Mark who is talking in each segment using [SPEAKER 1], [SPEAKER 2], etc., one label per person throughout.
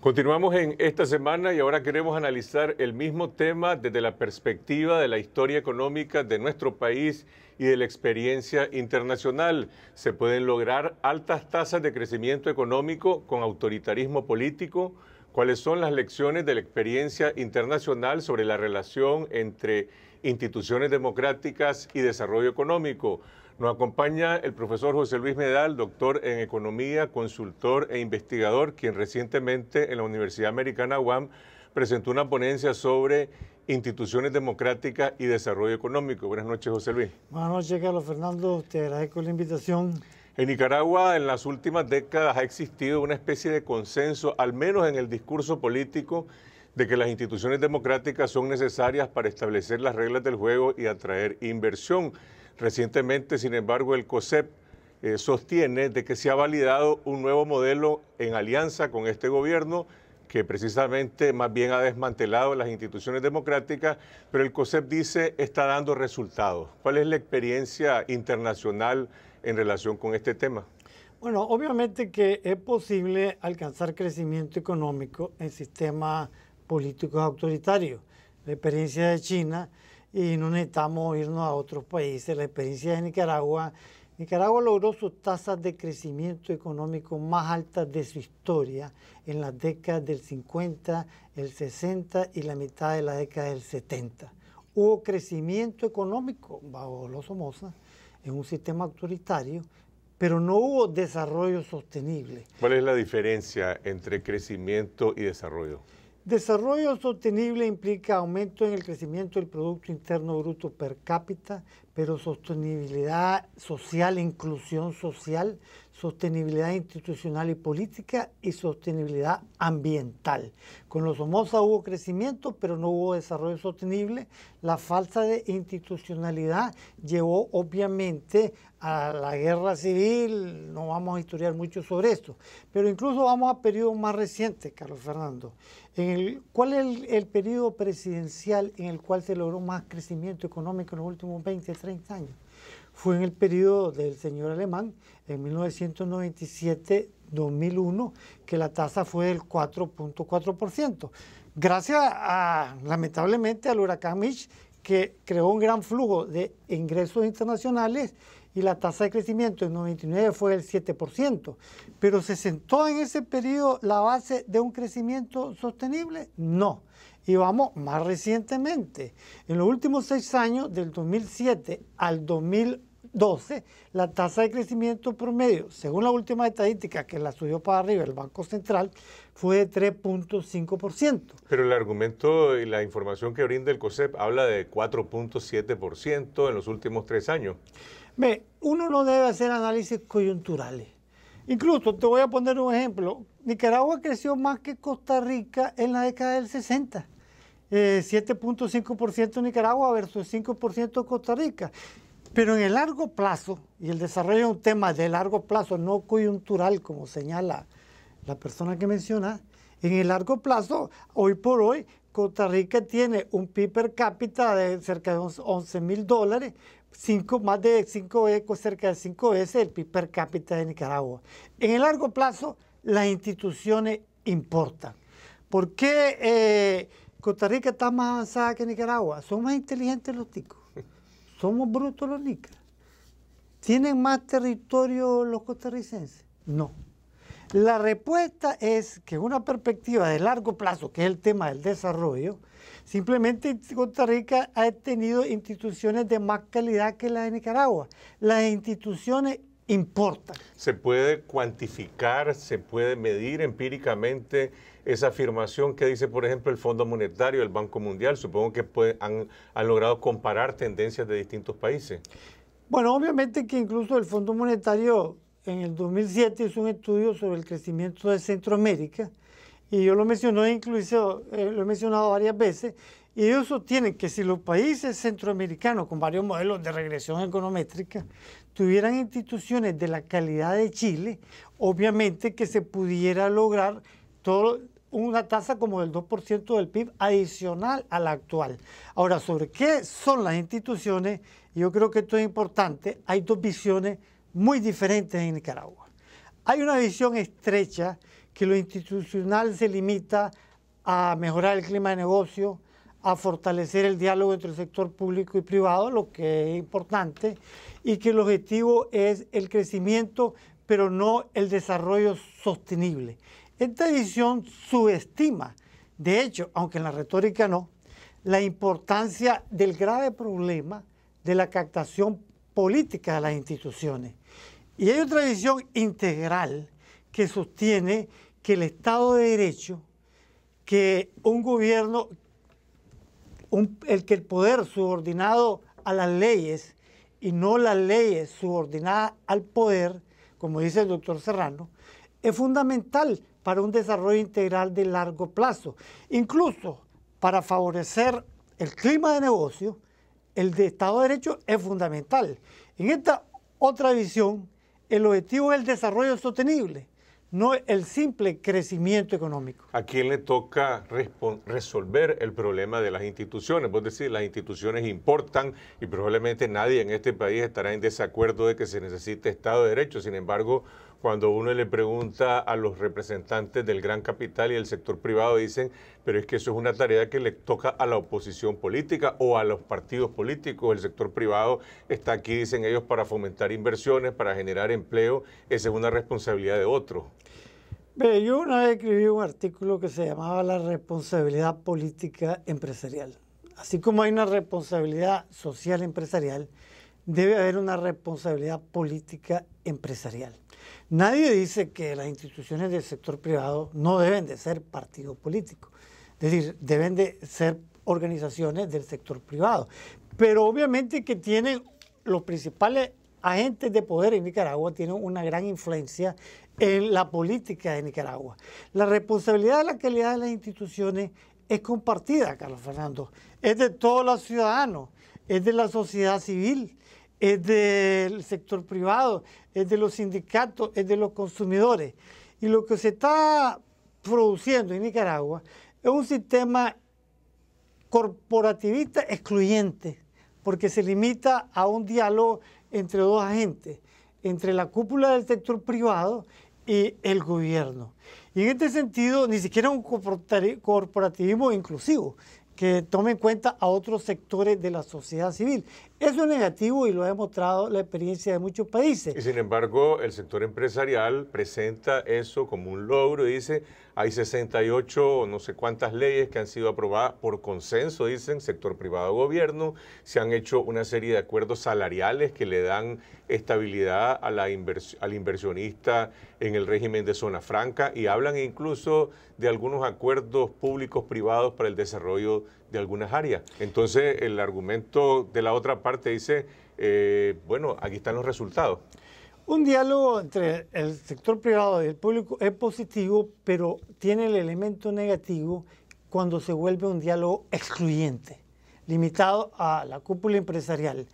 [SPEAKER 1] Continuamos en esta semana y ahora queremos analizar el mismo tema desde la perspectiva de la historia económica de nuestro país y de la experiencia internacional. ¿Se pueden lograr altas tasas de crecimiento económico con autoritarismo político? ¿Cuáles son las lecciones de la experiencia internacional sobre la relación entre instituciones democráticas y desarrollo económico. Nos acompaña el profesor José Luis Medal, doctor en economía, consultor e investigador, quien recientemente en la Universidad Americana UAM presentó una ponencia sobre instituciones democráticas y desarrollo económico. Buenas noches, José Luis.
[SPEAKER 2] Buenas noches, Carlos Fernando. Te agradezco la invitación.
[SPEAKER 1] En Nicaragua, en las últimas décadas, ha existido una especie de consenso, al menos en el discurso político, de que las instituciones democráticas son necesarias para establecer las reglas del juego y atraer inversión. Recientemente, sin embargo, el COSEP eh, sostiene de que se ha validado un nuevo modelo en alianza con este gobierno que precisamente más bien ha desmantelado las instituciones democráticas, pero el COSEP dice está dando resultados. ¿Cuál es la experiencia internacional en relación con este tema?
[SPEAKER 2] Bueno, obviamente que es posible alcanzar crecimiento económico en sistemas políticos autoritarios. La experiencia de China y no necesitamos irnos a otros países. La experiencia de Nicaragua. Nicaragua logró sus tasas de crecimiento económico más altas de su historia en las décadas del 50, el 60 y la mitad de la década del 70. Hubo crecimiento económico bajo los Somoza en un sistema autoritario, pero no hubo desarrollo sostenible.
[SPEAKER 1] ¿Cuál es la diferencia entre crecimiento y desarrollo?
[SPEAKER 2] Desarrollo sostenible implica aumento en el crecimiento del Producto Interno Bruto per cápita, pero sostenibilidad social, inclusión social, sostenibilidad institucional y política y sostenibilidad ambiental. Con los Somoza hubo crecimiento, pero no hubo desarrollo sostenible. La falta de institucionalidad llevó obviamente a la guerra civil, no vamos a historiar mucho sobre esto, pero incluso vamos a periodos más recientes, Carlos Fernando. En el, ¿Cuál es el, el periodo presidencial en el cual se logró más crecimiento económico en los últimos 20, 30 años? fue en el periodo del señor Alemán, en 1997-2001, que la tasa fue del 4.4%. Gracias a, lamentablemente, al huracán Mitch, que creó un gran flujo de ingresos internacionales y la tasa de crecimiento en 99 fue del 7%, pero ¿se sentó en ese periodo la base de un crecimiento sostenible? No. Y vamos más recientemente, en los últimos seis años, del 2007 al 2008, 12, la tasa de crecimiento promedio, según la última estadística que la subió para arriba el Banco Central, fue de 3.5%.
[SPEAKER 1] Pero el argumento y la información que brinda el COSEP habla de 4.7% en los últimos tres años.
[SPEAKER 2] uno no debe hacer análisis coyunturales. Incluso te voy a poner un ejemplo. Nicaragua creció más que Costa Rica en la década del 60. Eh, 7.5% Nicaragua versus 5% Costa Rica. Pero en el largo plazo, y el desarrollo es un tema de largo plazo, no coyuntural, como señala la persona que menciona, en el largo plazo, hoy por hoy, Costa Rica tiene un PIB per cápita de cerca de 11 mil dólares, cinco, más de 5 cerca de 5 veces el PIB per cápita de Nicaragua. En el largo plazo, las instituciones importan. ¿Por qué eh, Costa Rica está más avanzada que Nicaragua? Son más inteligentes los ticos somos brutos los nicas. ¿Tienen más territorio los costarricenses? No. La respuesta es que una perspectiva de largo plazo, que es el tema del desarrollo, simplemente Costa Rica ha tenido instituciones de más calidad que las de Nicaragua. Las instituciones importa.
[SPEAKER 1] ¿Se puede cuantificar, se puede medir empíricamente esa afirmación que dice, por ejemplo, el Fondo Monetario, el Banco Mundial? Supongo que han, logrado comparar tendencias de distintos países.
[SPEAKER 2] Bueno, obviamente que incluso el Fondo Monetario en el 2007 hizo un estudio sobre el crecimiento de Centroamérica y yo lo mencioné incluso, eh, lo he mencionado varias veces, y eso sostienen que si los países centroamericanos con varios modelos de regresión econométrica tuvieran instituciones de la calidad de Chile, obviamente que se pudiera lograr todo, una tasa como del 2% del PIB adicional a la actual. Ahora, sobre qué son las instituciones, yo creo que esto es importante. Hay dos visiones muy diferentes en Nicaragua. Hay una visión estrecha que lo institucional se limita a mejorar el clima de negocio, a fortalecer el diálogo entre el sector público y privado, lo que es importante, y que el objetivo es el crecimiento, pero no el desarrollo sostenible. Esta visión subestima, de hecho, aunque en la retórica no, la importancia del grave problema de la captación política de las instituciones. Y hay otra visión integral que sostiene que el Estado de Derecho, que un gobierno el que el poder subordinado a las leyes y no las leyes subordinadas al poder, como dice el doctor Serrano, es fundamental para un desarrollo integral de largo plazo, incluso para favorecer el clima de negocio, el de Estado de Derecho es fundamental. En esta otra visión, el objetivo es el desarrollo sostenible, no el simple crecimiento económico.
[SPEAKER 1] ¿A quién le toca resolver el problema de las instituciones? Vos decir, las instituciones importan y probablemente nadie en este país estará en desacuerdo de que se necesite Estado de Derecho. Sin embargo, cuando uno le pregunta a los representantes del gran capital y del sector privado, dicen, pero es que eso es una tarea que le toca a la oposición política o a los partidos políticos. El sector privado está aquí, dicen ellos, para fomentar inversiones, para generar empleo. Esa es una responsabilidad de otros.
[SPEAKER 2] Yo una vez escribí un artículo que se llamaba La responsabilidad política empresarial. Así como hay una responsabilidad social empresarial, debe haber una responsabilidad política empresarial. Nadie dice que las instituciones del sector privado no deben de ser partidos políticos. es decir, deben de ser organizaciones del sector privado, pero obviamente que tienen los principales agentes de poder en Nicaragua tienen una gran influencia en la política de Nicaragua. La responsabilidad de la calidad de las instituciones es compartida, Carlos Fernando. Es de todos los ciudadanos, es de la sociedad civil, es del sector privado, es de los sindicatos, es de los consumidores. Y lo que se está produciendo en Nicaragua es un sistema corporativista excluyente, porque se limita a un diálogo entre dos agentes, entre la cúpula del sector privado y el gobierno. Y en este sentido, ni siquiera un corporativismo inclusivo que tome en cuenta a otros sectores de la sociedad civil. Eso es negativo y lo ha demostrado la experiencia de muchos países.
[SPEAKER 1] Y sin embargo, el sector empresarial presenta eso como un logro dice, hay 68 no sé cuántas leyes que han sido aprobadas por consenso, dicen, sector privado-gobierno, se han hecho una serie de acuerdos salariales que le dan estabilidad a la al inversionista en el régimen de zona franca y hablan incluso de algunos acuerdos públicos-privados para el desarrollo de algunas áreas. Entonces, el argumento de la otra parte dice, eh, bueno, aquí están los resultados.
[SPEAKER 2] Un diálogo entre el sector privado y el público es positivo, pero tiene el elemento negativo cuando se vuelve un diálogo excluyente, limitado a la cúpula empresarial.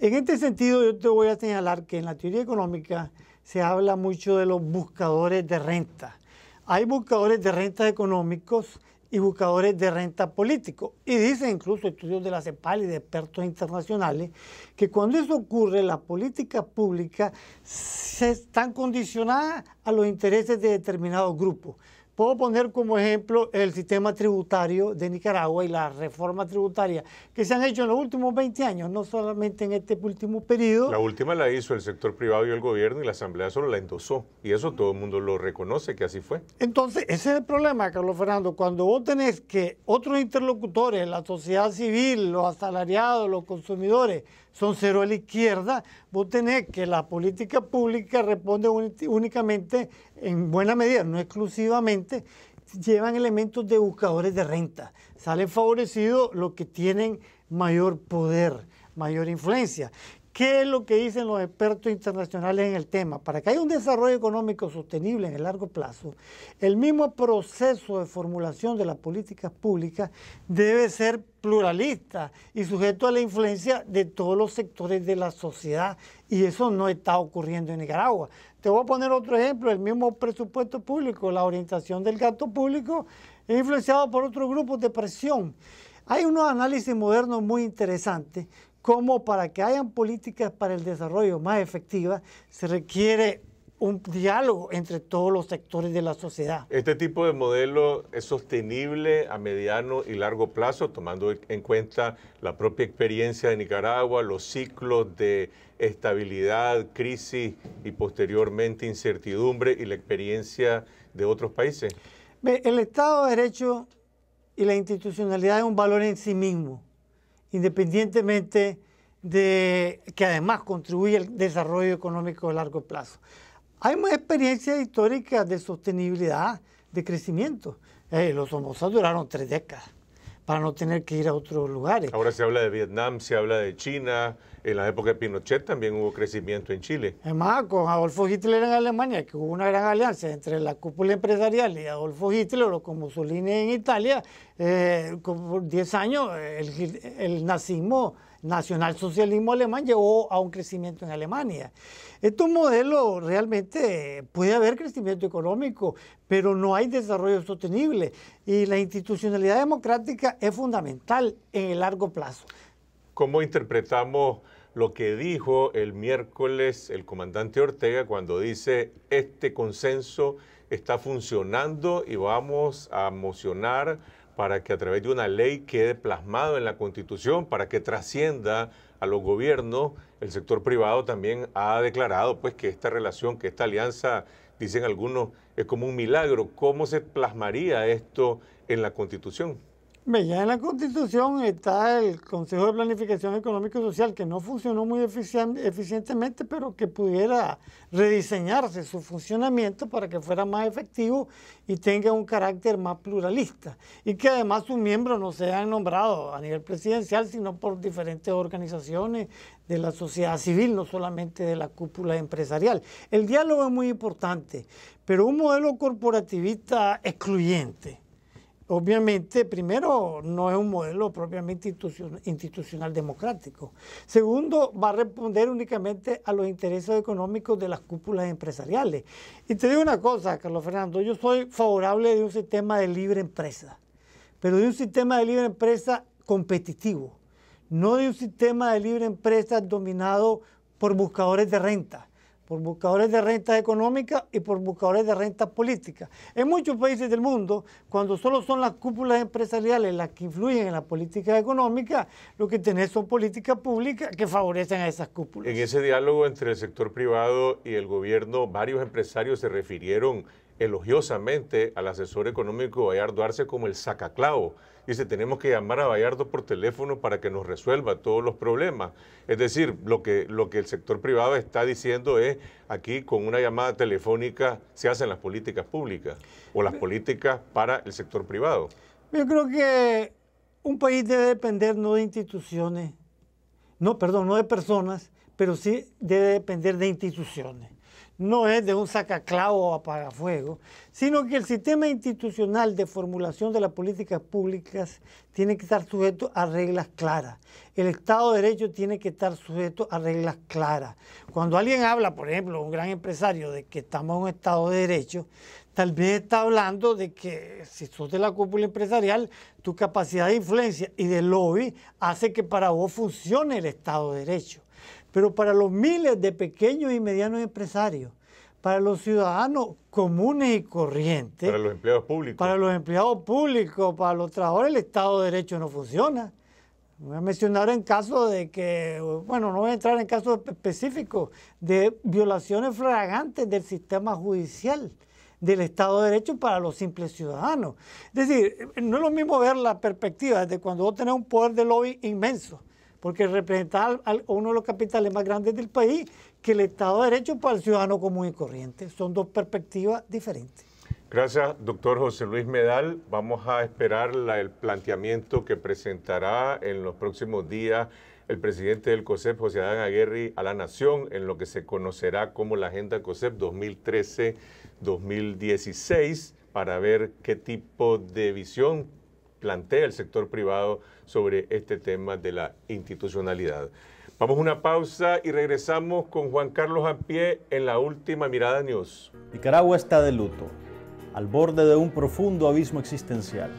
[SPEAKER 2] En este sentido, yo te voy a señalar que en la teoría económica se habla mucho de los buscadores de renta. Hay buscadores de renta económicos y buscadores de renta político. Y dicen incluso estudios de la CEPAL y de expertos internacionales que cuando eso ocurre, la política pública se están condicionadas a los intereses de determinados grupos. Puedo poner como ejemplo el sistema tributario de Nicaragua y la reforma tributaria que se han hecho en los últimos 20 años, no solamente en este último periodo. La
[SPEAKER 1] última la hizo el sector privado y el gobierno y la Asamblea solo la endosó. Y eso todo el mundo lo reconoce que así fue.
[SPEAKER 2] Entonces, ese es el problema, Carlos Fernando. Cuando vos tenés que otros interlocutores, la sociedad civil, los asalariados, los consumidores, son cero a la izquierda. Vos tenés que la política pública responde únicamente, en buena medida, no exclusivamente, llevan elementos de buscadores de renta. Salen favorecidos los que tienen mayor poder, mayor influencia. ¿Qué es lo que dicen los expertos internacionales en el tema? Para que haya un desarrollo económico sostenible en el largo plazo, el mismo proceso de formulación de las políticas públicas debe ser pluralista y sujeto a la influencia de todos los sectores de la sociedad. Y eso no está ocurriendo en Nicaragua. Te voy a poner otro ejemplo, el mismo presupuesto público, la orientación del gasto público es influenciado por otros grupos de presión. Hay unos análisis modernos muy interesantes como para que hayan políticas para el desarrollo más efectivas se requiere un diálogo entre todos los sectores de la sociedad.
[SPEAKER 1] ¿Este tipo de modelo es sostenible a mediano y largo plazo, tomando en cuenta la propia experiencia de Nicaragua, los ciclos de estabilidad, crisis y posteriormente incertidumbre y la experiencia de otros países?
[SPEAKER 2] El Estado de Derecho y la institucionalidad es un valor en sí mismo independientemente de que además contribuye al desarrollo económico a largo plazo. Hay una experiencia histórica de sostenibilidad, de crecimiento. Eh, los homosas duraron tres décadas para no tener que ir a otros lugares.
[SPEAKER 1] Ahora se habla de Vietnam, se habla de China, en la época de Pinochet también hubo crecimiento en Chile.
[SPEAKER 2] Es más, con Adolfo Hitler en Alemania, que hubo una gran alianza entre la cúpula empresarial y Adolfo Hitler, o con Mussolini en Italia, por eh, 10 años el, el nazismo nacionalsocialismo alemán llevó a un crecimiento en Alemania. Este modelo realmente puede haber crecimiento económico, pero no hay desarrollo sostenible y la institucionalidad democrática es fundamental en el largo plazo.
[SPEAKER 1] ¿Cómo interpretamos lo que dijo el miércoles el comandante Ortega cuando dice este consenso está funcionando y vamos a mocionar para que a través de una ley quede plasmado en la Constitución, para que trascienda a los gobiernos. El sector privado también ha declarado pues, que esta relación, que esta alianza, dicen algunos, es como un milagro. ¿Cómo se plasmaría esto en la Constitución?
[SPEAKER 2] Ya en la Constitución está el Consejo de Planificación Económica y Social, que no funcionó muy eficientemente, pero que pudiera rediseñarse su funcionamiento para que fuera más efectivo y tenga un carácter más pluralista. Y que además sus miembros no sean nombrados a nivel presidencial, sino por diferentes organizaciones de la sociedad civil, no solamente de la cúpula empresarial. El diálogo es muy importante, pero un modelo corporativista excluyente obviamente, primero, no es un modelo propiamente institucional, democrático. Segundo, va a responder únicamente a los intereses económicos de las cúpulas empresariales. Y te digo una cosa, Carlos Fernando, yo soy favorable de un sistema de libre empresa, pero de un sistema de libre empresa competitivo, no de un sistema de libre empresa dominado por buscadores de renta por buscadores de renta económica y por buscadores de renta política. En muchos países del mundo, cuando solo son las cúpulas empresariales las que influyen en la política económica, lo que tenés son políticas públicas que favorecen a esas cúpulas.
[SPEAKER 1] En ese diálogo entre el sector privado y el gobierno, varios empresarios se refirieron elogiosamente al asesor económico Bayard Arce como el sacaclavo Dice, tenemos que llamar a Bayardo por teléfono para que nos resuelva todos los problemas. Es decir, lo que, lo que el sector privado está diciendo es, aquí con una llamada telefónica se hacen las políticas públicas o las políticas para el sector privado.
[SPEAKER 2] Yo creo que un país debe depender no de instituciones, no, perdón, no de personas, pero sí debe depender de instituciones no es de un sacaclavo o apagafuego, sino que el sistema institucional de formulación de las políticas públicas tiene que estar sujeto a reglas claras. El Estado de Derecho tiene que estar sujeto a reglas claras. Cuando alguien habla, por ejemplo, un gran empresario, de que estamos en un Estado de Derecho, tal vez está hablando de que si sos de la cúpula empresarial, tu capacidad de influencia y de lobby hace que para vos funcione el Estado de Derecho. Pero para los miles de pequeños y medianos empresarios, para los ciudadanos comunes y corrientes.
[SPEAKER 1] Para los empleados públicos.
[SPEAKER 2] Para los empleados públicos, para los trabajadores, el Estado de Derecho no funciona. Voy a mencionar en caso de que, bueno, no voy a entrar en casos específicos de violaciones flagrantes del sistema judicial del Estado de Derecho para los simples ciudadanos. Es decir, no es lo mismo ver la perspectiva desde cuando vos tenés un poder de lobby inmenso porque representa uno de los capitales más grandes del país que el Estado de Derecho para el ciudadano común y corriente. Son dos perspectivas diferentes.
[SPEAKER 1] Gracias, doctor José Luis Medal. Vamos a esperar el planteamiento que presentará en los próximos días el presidente del COSEP, José Adán Aguirre, a la Nación en lo que se conocerá como la Agenda COSEP 2013-2016 para ver qué tipo de visión plantea el sector privado sobre este tema de la institucionalidad. Vamos a una pausa y regresamos con Juan Carlos Ampie en la última Mirada News.
[SPEAKER 2] Nicaragua está de luto, al borde de un profundo abismo existencial.